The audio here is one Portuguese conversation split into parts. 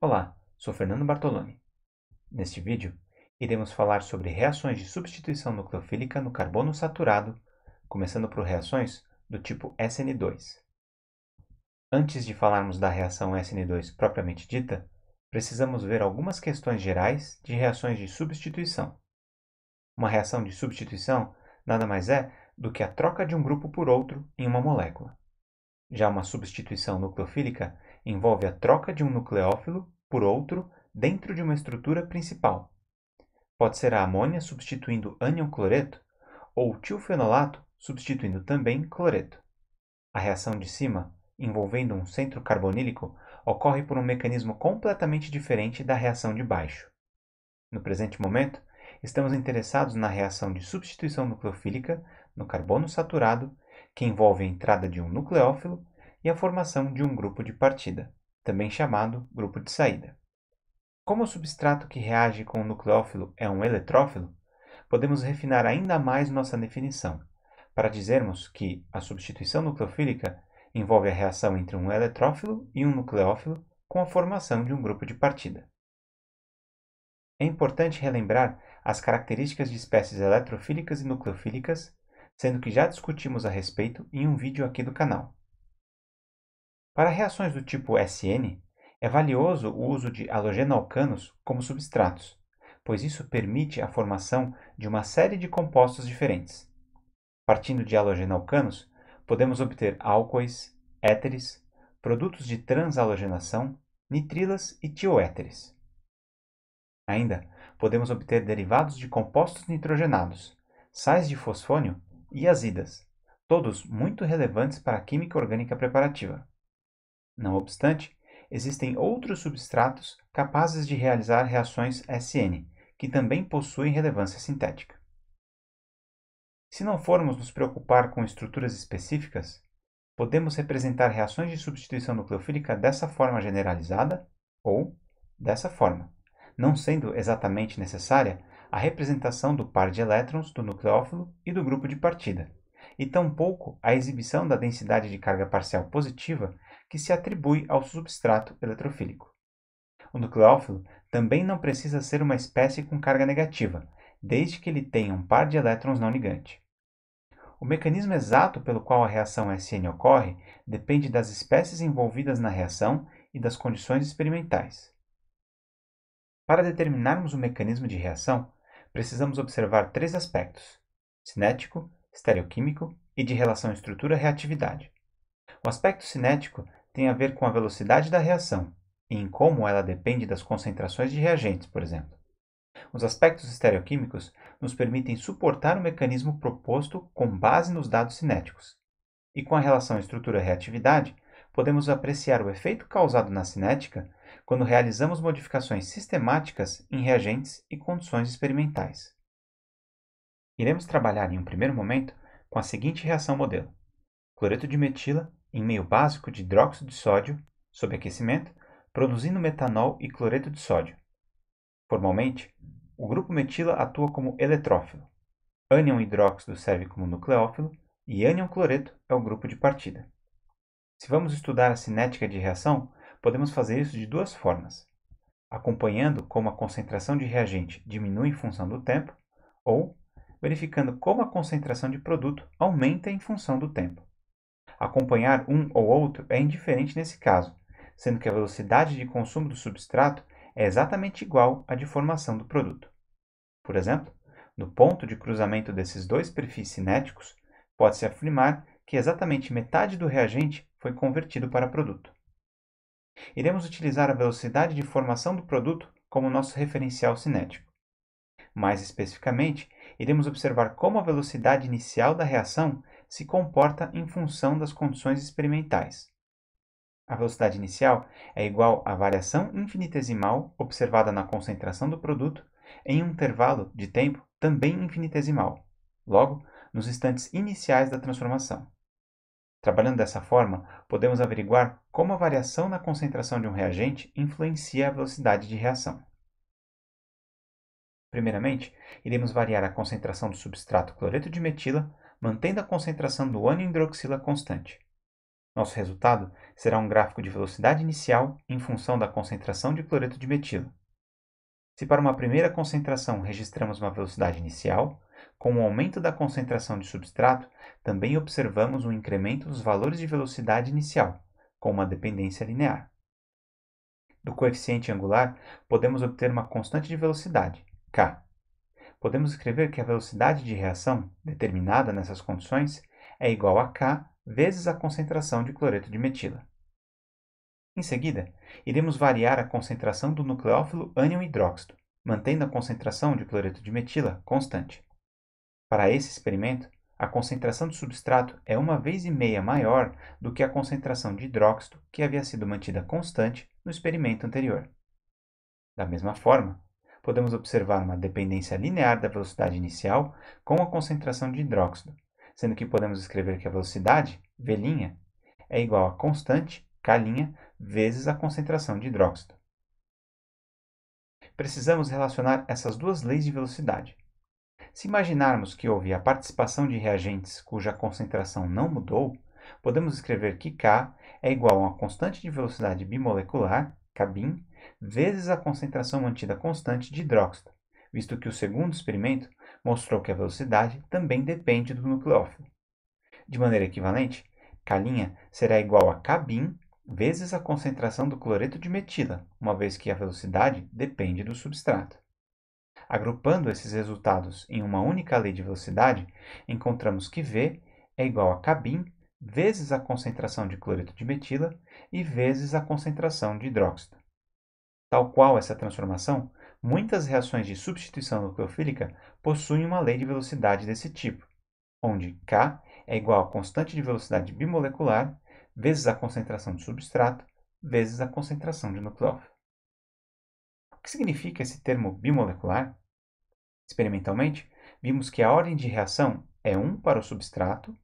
Olá, sou Fernando Bartoloni. Neste vídeo, iremos falar sobre reações de substituição nucleofílica no carbono saturado, começando por reações do tipo SN2. Antes de falarmos da reação SN2 propriamente dita, precisamos ver algumas questões gerais de reações de substituição. Uma reação de substituição nada mais é do que a troca de um grupo por outro em uma molécula. Já uma substituição nucleofílica envolve a troca de um nucleófilo por outro dentro de uma estrutura principal. Pode ser a amônia substituindo ânion cloreto ou o tilfenolato substituindo também cloreto. A reação de cima, envolvendo um centro carbonílico, ocorre por um mecanismo completamente diferente da reação de baixo. No presente momento, estamos interessados na reação de substituição nucleofílica no carbono saturado, que envolve a entrada de um nucleófilo e a formação de um grupo de partida, também chamado grupo de saída. Como o substrato que reage com o nucleófilo é um eletrófilo, podemos refinar ainda mais nossa definição, para dizermos que a substituição nucleofílica envolve a reação entre um eletrófilo e um nucleófilo com a formação de um grupo de partida. É importante relembrar as características de espécies eletrofílicas e nucleofílicas sendo que já discutimos a respeito em um vídeo aqui do canal. Para reações do tipo SN, é valioso o uso de halogenalcanos como substratos, pois isso permite a formação de uma série de compostos diferentes. Partindo de halogenalcanos podemos obter álcoois, éteres, produtos de transalogenação, nitrilas e tioéteres. Ainda, podemos obter derivados de compostos nitrogenados, sais de fosfônio e azidas, todos muito relevantes para a química orgânica preparativa. Não obstante, existem outros substratos capazes de realizar reações SN, que também possuem relevância sintética. Se não formos nos preocupar com estruturas específicas, podemos representar reações de substituição nucleofílica dessa forma generalizada ou dessa forma, não sendo exatamente necessária a representação do par de elétrons do nucleófilo e do grupo de partida, e tampouco a exibição da densidade de carga parcial positiva que se atribui ao substrato eletrofílico. O nucleófilo também não precisa ser uma espécie com carga negativa, desde que ele tenha um par de elétrons não ligante. O mecanismo exato pelo qual a reação SN ocorre depende das espécies envolvidas na reação e das condições experimentais. Para determinarmos o mecanismo de reação, precisamos observar três aspectos: cinético, estereoquímico e de relação estrutura-reatividade. O aspecto cinético tem a ver com a velocidade da reação e em como ela depende das concentrações de reagentes, por exemplo. Os aspectos estereoquímicos nos permitem suportar o mecanismo proposto com base nos dados cinéticos. E com a relação estrutura-reatividade, podemos apreciar o efeito causado na cinética quando realizamos modificações sistemáticas em reagentes e condições experimentais. Iremos trabalhar em um primeiro momento com a seguinte reação modelo. Cloreto de metila em meio básico de hidróxido de sódio, sob aquecimento, produzindo metanol e cloreto de sódio. Formalmente, o grupo metila atua como eletrófilo. Ânion hidróxido serve como nucleófilo e ânion cloreto é o grupo de partida. Se vamos estudar a cinética de reação, Podemos fazer isso de duas formas: acompanhando como a concentração de reagente diminui em função do tempo, ou verificando como a concentração de produto aumenta em função do tempo. Acompanhar um ou outro é indiferente nesse caso, sendo que a velocidade de consumo do substrato é exatamente igual à de formação do produto. Por exemplo, no ponto de cruzamento desses dois perfis cinéticos, pode-se afirmar que exatamente metade do reagente foi convertido para produto. Iremos utilizar a velocidade de formação do produto como nosso referencial cinético. Mais especificamente, iremos observar como a velocidade inicial da reação se comporta em função das condições experimentais. A velocidade inicial é igual à variação infinitesimal observada na concentração do produto em um intervalo de tempo também infinitesimal, logo, nos instantes iniciais da transformação. Trabalhando dessa forma, podemos averiguar como a variação na concentração de um reagente influencia a velocidade de reação. Primeiramente, iremos variar a concentração do substrato cloreto de metila, mantendo a concentração do ânion hidroxila constante. Nosso resultado será um gráfico de velocidade inicial em função da concentração de cloreto de metila. Se para uma primeira concentração registramos uma velocidade inicial, com o aumento da concentração de substrato, também observamos um incremento dos valores de velocidade inicial, com uma dependência linear. Do coeficiente angular, podemos obter uma constante de velocidade, k. Podemos escrever que a velocidade de reação, determinada nessas condições, é igual a k vezes a concentração de cloreto de metila. Em seguida, iremos variar a concentração do nucleófilo ânion hidróxido, mantendo a concentração de cloreto de metila constante. Para esse experimento, a concentração de substrato é uma vez e meia maior do que a concentração de hidróxido que havia sido mantida constante no experimento anterior. Da mesma forma, podemos observar uma dependência linear da velocidade inicial com a concentração de hidróxido, sendo que podemos escrever que a velocidade, v', é igual a constante, k', vezes a concentração de hidróxido. Precisamos relacionar essas duas leis de velocidade, se imaginarmos que houve a participação de reagentes cuja concentração não mudou, podemos escrever que K é igual a uma constante de velocidade bimolecular, Kbin, vezes a concentração mantida constante de hidróxido, visto que o segundo experimento mostrou que a velocidade também depende do nucleófilo. De maneira equivalente, K' será igual a Kbin vezes a concentração do cloreto de metila, uma vez que a velocidade depende do substrato. Agrupando esses resultados em uma única lei de velocidade, encontramos que V é igual a cabim vezes a concentração de cloreto de metila e vezes a concentração de hidróxido. Tal qual essa transformação, muitas reações de substituição nucleofílica possuem uma lei de velocidade desse tipo, onde K é igual à constante de velocidade bimolecular vezes a concentração de substrato vezes a concentração de nucleófilo que significa esse termo bimolecular? Experimentalmente, vimos que a ordem de reação é 1 para o substrato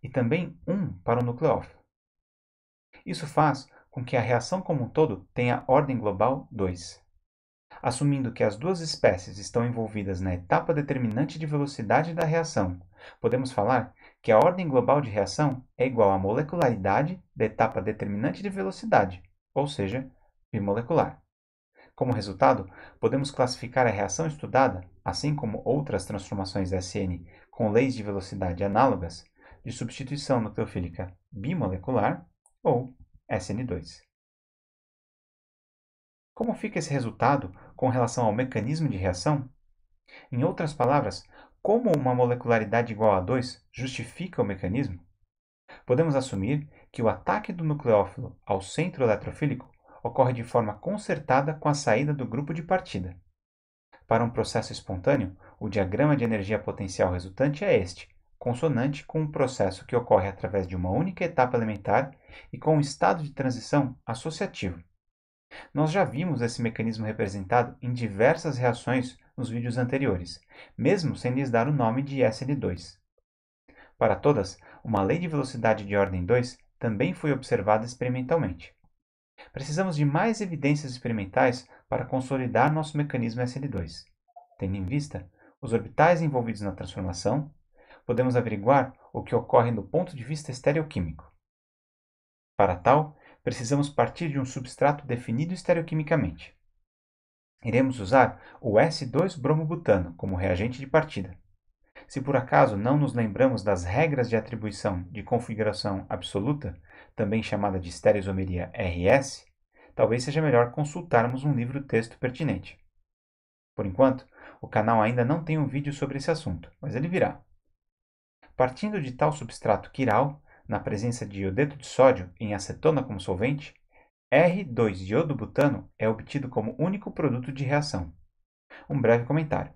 e também 1 para o nucleófilo. Isso faz com que a reação como um todo tenha ordem global 2. Assumindo que as duas espécies estão envolvidas na etapa determinante de velocidade da reação, podemos falar que a ordem global de reação é igual à molecularidade da etapa determinante de velocidade, ou seja, bimolecular. Como resultado, podemos classificar a reação estudada, assim como outras transformações SN com leis de velocidade análogas, de substituição nucleofílica bimolecular ou SN2. Como fica esse resultado com relação ao mecanismo de reação? Em outras palavras, como uma molecularidade igual a 2 justifica o mecanismo? Podemos assumir que o ataque do nucleófilo ao centro eletrofílico ocorre de forma concertada com a saída do grupo de partida. Para um processo espontâneo, o diagrama de energia potencial resultante é este, consonante com um processo que ocorre através de uma única etapa elementar e com um estado de transição associativo. Nós já vimos esse mecanismo representado em diversas reações nos vídeos anteriores, mesmo sem lhes dar o nome de SL2. Para todas, uma lei de velocidade de ordem 2 também foi observada experimentalmente. Precisamos de mais evidências experimentais para consolidar nosso mecanismo SL2. Tendo em vista os orbitais envolvidos na transformação, podemos averiguar o que ocorre do ponto de vista estereoquímico. Para tal, precisamos partir de um substrato definido estereoquimicamente. Iremos usar o S2-bromobutano como reagente de partida. Se por acaso não nos lembramos das regras de atribuição de configuração absoluta, também chamada de estereoisomeria RS, talvez seja melhor consultarmos um livro-texto pertinente. Por enquanto, o canal ainda não tem um vídeo sobre esse assunto, mas ele virá. Partindo de tal substrato quiral, na presença de iodeto de sódio em acetona como solvente, R2-iodobutano é obtido como único produto de reação. Um breve comentário.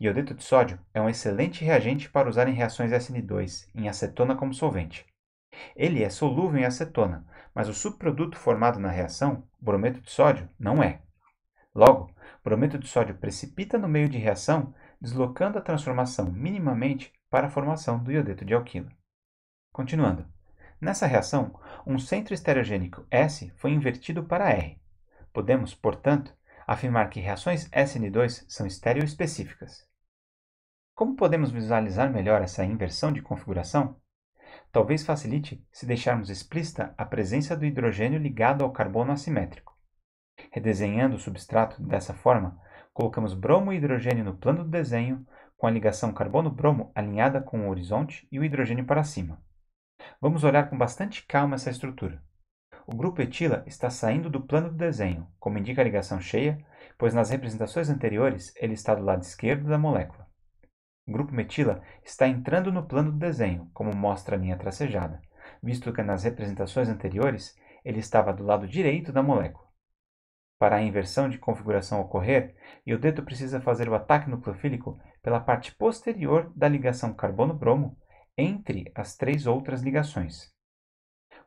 Iodeto de sódio é um excelente reagente para usar em reações SN2 em acetona como solvente. Ele é solúvel em acetona, mas o subproduto formado na reação, brometo de sódio, não é. Logo, brometo de sódio precipita no meio de reação, deslocando a transformação minimamente para a formação do iodeto de alquila. Continuando. Nessa reação, um centro estereogênico S foi invertido para R. Podemos, portanto, afirmar que reações SN2 são estereoespecíficas. Como podemos visualizar melhor essa inversão de configuração? Talvez facilite se deixarmos explícita a presença do hidrogênio ligado ao carbono assimétrico. Redesenhando o substrato dessa forma, colocamos bromo e hidrogênio no plano do desenho, com a ligação carbono-bromo alinhada com o horizonte e o hidrogênio para cima. Vamos olhar com bastante calma essa estrutura. O grupo etila está saindo do plano do desenho, como indica a ligação cheia, pois nas representações anteriores ele está do lado esquerdo da molécula. O grupo metila está entrando no plano do desenho, como mostra a linha tracejada, visto que nas representações anteriores ele estava do lado direito da molécula. Para a inversão de configuração ocorrer, iodeto precisa fazer o ataque nucleofílico pela parte posterior da ligação carbono-bromo entre as três outras ligações.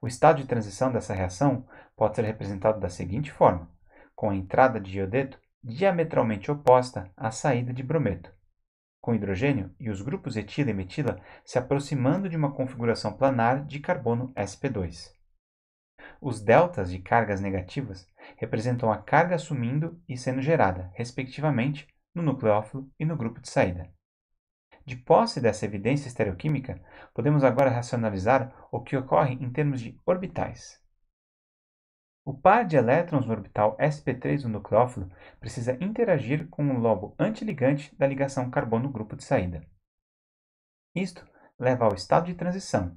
O estado de transição dessa reação pode ser representado da seguinte forma, com a entrada de iodeto diametralmente oposta à saída de brometo, com hidrogênio e os grupos etila e metila se aproximando de uma configuração planar de carbono sp2. Os deltas de cargas negativas representam a carga assumindo e sendo gerada, respectivamente, no nucleófilo e no grupo de saída. De posse dessa evidência estereoquímica, podemos agora racionalizar o que ocorre em termos de orbitais. O par de elétrons no orbital sp3 do nucleófilo precisa interagir com o lobo antiligante da ligação carbono-grupo de saída. Isto leva ao estado de transição,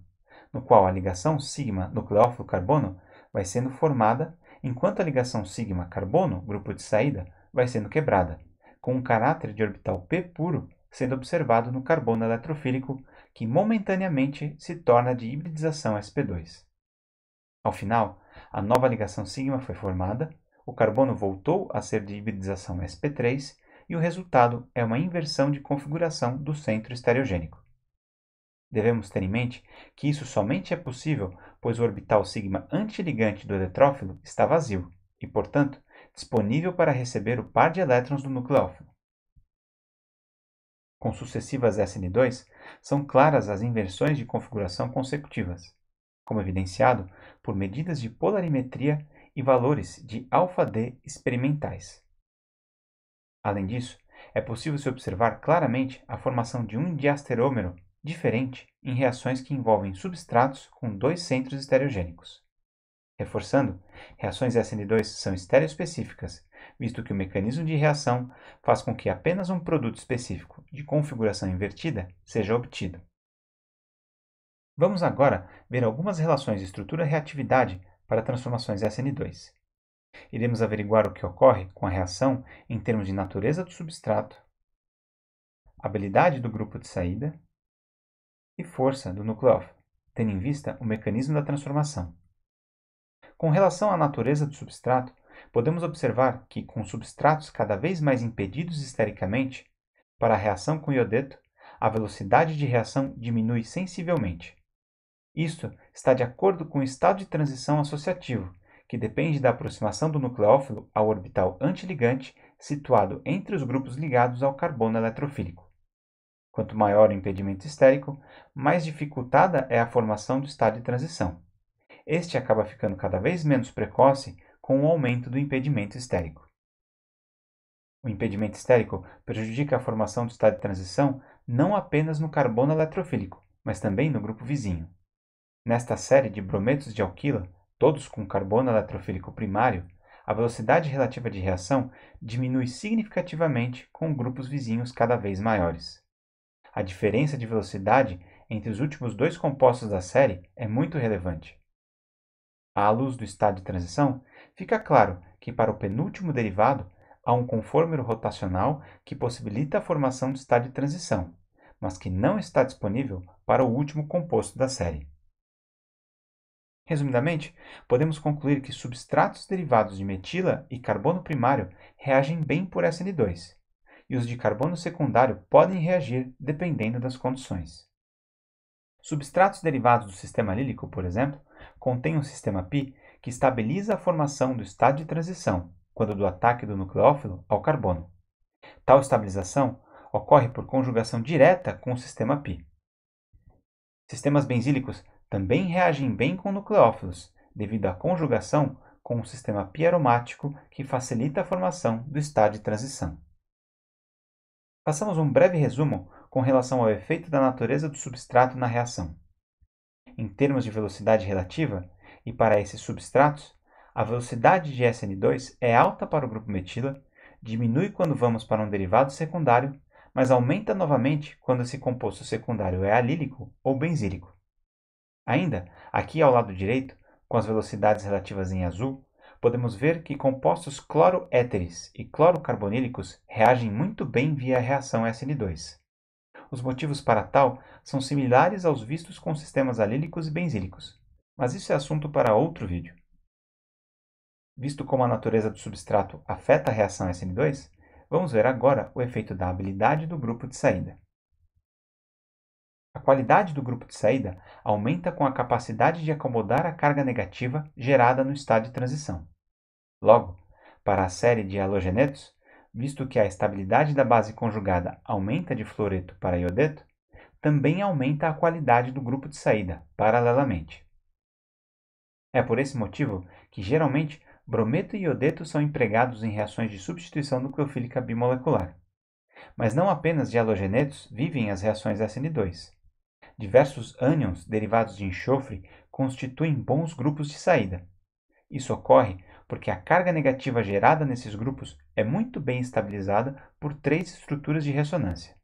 no qual a ligação sigma nucleófilo-carbono vai sendo formada enquanto a ligação sigma carbono-grupo de saída vai sendo quebrada, com um caráter de orbital p puro sendo observado no carbono eletrofílico que momentaneamente se torna de hibridização sp2. Ao final, a nova ligação sigma foi formada, o carbono voltou a ser de hibridização sp3 e o resultado é uma inversão de configuração do centro estereogênico. Devemos ter em mente que isso somente é possível pois o orbital sigma antiligante do eletrófilo está vazio e, portanto, disponível para receber o par de elétrons do nucleófilo. Com sucessivas SN2, são claras as inversões de configuração consecutivas como evidenciado por medidas de polarimetria e valores de alfa-D experimentais. Além disso, é possível se observar claramente a formação de um diasterômero diferente em reações que envolvem substratos com dois centros estereogênicos. Reforçando, reações SN2 são estereoespecíficas, visto que o mecanismo de reação faz com que apenas um produto específico de configuração invertida seja obtido. Vamos agora ver algumas relações estrutura-reatividade para transformações SN2. Iremos averiguar o que ocorre com a reação em termos de natureza do substrato, habilidade do grupo de saída e força do núcleo tendo em vista o mecanismo da transformação. Com relação à natureza do substrato, podemos observar que, com substratos cada vez mais impedidos estericamente, para a reação com iodeto, a velocidade de reação diminui sensivelmente. Isso está de acordo com o estado de transição associativo, que depende da aproximação do nucleófilo ao orbital antiligante situado entre os grupos ligados ao carbono eletrofílico. Quanto maior o impedimento estérico, mais dificultada é a formação do estado de transição. Este acaba ficando cada vez menos precoce com o aumento do impedimento estérico. O impedimento estérico prejudica a formação do estado de transição não apenas no carbono eletrofílico, mas também no grupo vizinho. Nesta série de brometos de alquila, todos com carbono eletrofílico primário, a velocidade relativa de reação diminui significativamente com grupos vizinhos cada vez maiores. A diferença de velocidade entre os últimos dois compostos da série é muito relevante. À luz do estado de transição, fica claro que para o penúltimo derivado há um conformero rotacional que possibilita a formação do estado de transição, mas que não está disponível para o último composto da série. Resumidamente, podemos concluir que substratos derivados de metila e carbono primário reagem bem por SN2, e os de carbono secundário podem reagir dependendo das condições. Substratos derivados do sistema lílico, por exemplo, contêm um sistema π que estabiliza a formação do estado de transição, quando do ataque do nucleófilo ao carbono. Tal estabilização ocorre por conjugação direta com o sistema π. Sistemas benzílicos também reagem bem com nucleófilos, devido à conjugação com um sistema piaromático que facilita a formação do estado de transição. Façamos um breve resumo com relação ao efeito da natureza do substrato na reação. Em termos de velocidade relativa, e para esses substratos, a velocidade de SN2 é alta para o grupo metila, diminui quando vamos para um derivado secundário, mas aumenta novamente quando esse composto secundário é alílico ou benzílico. Ainda, aqui ao lado direito, com as velocidades relativas em azul, podemos ver que compostos cloroéteres e clorocarbonílicos reagem muito bem via reação SN2. Os motivos para tal são similares aos vistos com sistemas alílicos e benzílicos, mas isso é assunto para outro vídeo. Visto como a natureza do substrato afeta a reação SN2, vamos ver agora o efeito da habilidade do grupo de saída. A qualidade do grupo de saída aumenta com a capacidade de acomodar a carga negativa gerada no estado de transição. Logo, para a série de halogenetos, visto que a estabilidade da base conjugada aumenta de fluoreto para iodeto, também aumenta a qualidade do grupo de saída, paralelamente. É por esse motivo que, geralmente, brometo e iodeto são empregados em reações de substituição nucleofílica bimolecular. Mas não apenas de halogenetos vivem as reações SN2. Diversos ânions derivados de enxofre constituem bons grupos de saída. Isso ocorre porque a carga negativa gerada nesses grupos é muito bem estabilizada por três estruturas de ressonância.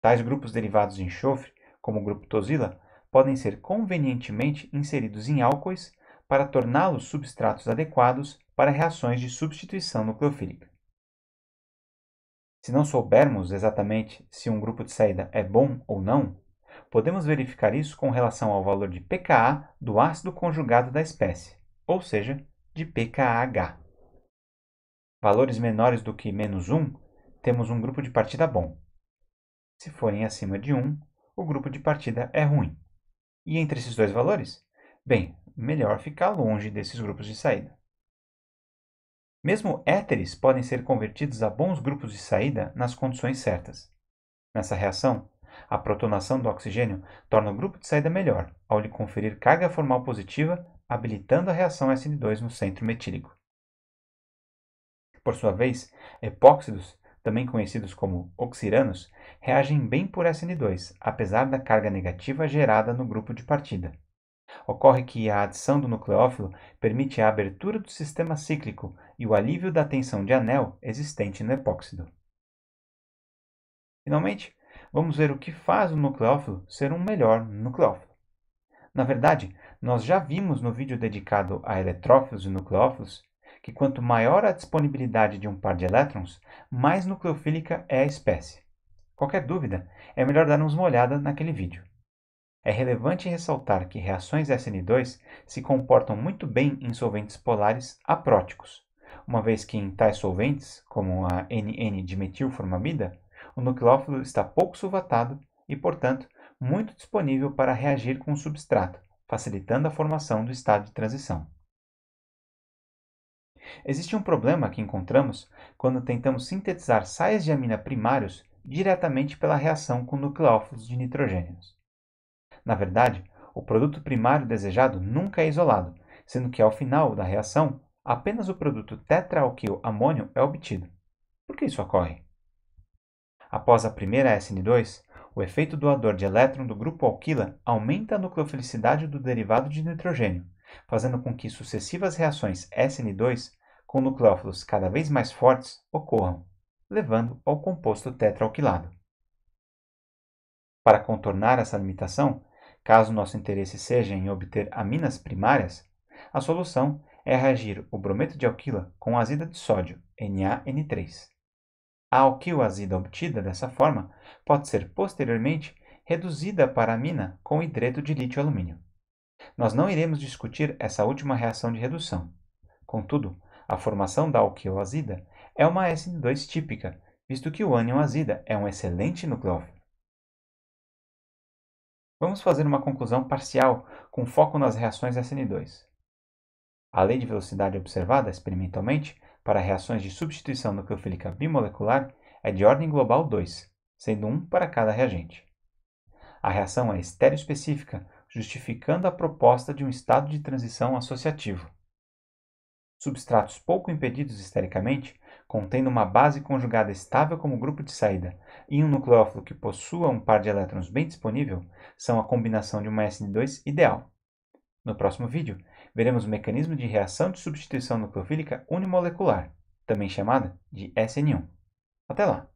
Tais grupos derivados de enxofre, como o grupo tosila, podem ser convenientemente inseridos em álcoois para torná-los substratos adequados para reações de substituição nucleofílica. Se não soubermos exatamente se um grupo de saída é bom ou não, Podemos verificar isso com relação ao valor de pKa do ácido conjugado da espécie, ou seja, de pKH. Valores menores do que menos 1, temos um grupo de partida bom. Se forem acima de 1, o grupo de partida é ruim. E entre esses dois valores? Bem, melhor ficar longe desses grupos de saída. Mesmo éteres podem ser convertidos a bons grupos de saída nas condições certas. Nessa reação, a protonação do oxigênio torna o grupo de saída melhor ao lhe conferir carga formal positiva, habilitando a reação SN2 no centro metílico. Por sua vez, epóxidos, também conhecidos como oxiranos, reagem bem por SN2, apesar da carga negativa gerada no grupo de partida. Ocorre que a adição do nucleófilo permite a abertura do sistema cíclico e o alívio da tensão de anel existente no epóxido. Finalmente, Vamos ver o que faz o nucleófilo ser um melhor nucleófilo. Na verdade, nós já vimos no vídeo dedicado a eletrófilos e nucleófilos que quanto maior a disponibilidade de um par de elétrons, mais nucleofílica é a espécie. Qualquer dúvida, é melhor darmos uma olhada naquele vídeo. É relevante ressaltar que reações SN2 se comportam muito bem em solventes polares apróticos, uma vez que em tais solventes, como a NN-dimetilformamida, o nucleófilo está pouco sulvatado e, portanto, muito disponível para reagir com o substrato, facilitando a formação do estado de transição. Existe um problema que encontramos quando tentamos sintetizar sais de amina primários diretamente pela reação com nucleófilos de nitrogênios. Na verdade, o produto primário desejado nunca é isolado, sendo que ao final da reação, apenas o produto tetraalquil amônio é obtido. Por que isso ocorre? Após a primeira SN2, o efeito doador de elétron do grupo alquila aumenta a nucleofilicidade do derivado de nitrogênio, fazendo com que sucessivas reações SN2 com nucleófilos cada vez mais fortes ocorram, levando ao composto tetraalquilado. Para contornar essa limitação, caso nosso interesse seja em obter aminas primárias, a solução é reagir o brometo de alquila com azida de sódio, NaN3. A alquilazida obtida dessa forma pode ser posteriormente reduzida para amina com hidreto de lítio-alumínio. Nós não iremos discutir essa última reação de redução. Contudo, a formação da alquilazida é uma SN2 típica, visto que o ânion azida é um excelente nucleófilo. Vamos fazer uma conclusão parcial com foco nas reações SN2. A lei de velocidade observada experimentalmente para reações de substituição nucleofílica bimolecular é de ordem global 2, sendo um para cada reagente. A reação é estereoespecífica, justificando a proposta de um estado de transição associativo. Substratos pouco impedidos estericamente, contendo uma base conjugada estável como grupo de saída e um nucleófilo que possua um par de elétrons bem disponível, são a combinação de uma SN2 ideal. No próximo vídeo, veremos o mecanismo de reação de substituição nucleofílica unimolecular, também chamada de SN1. Até lá!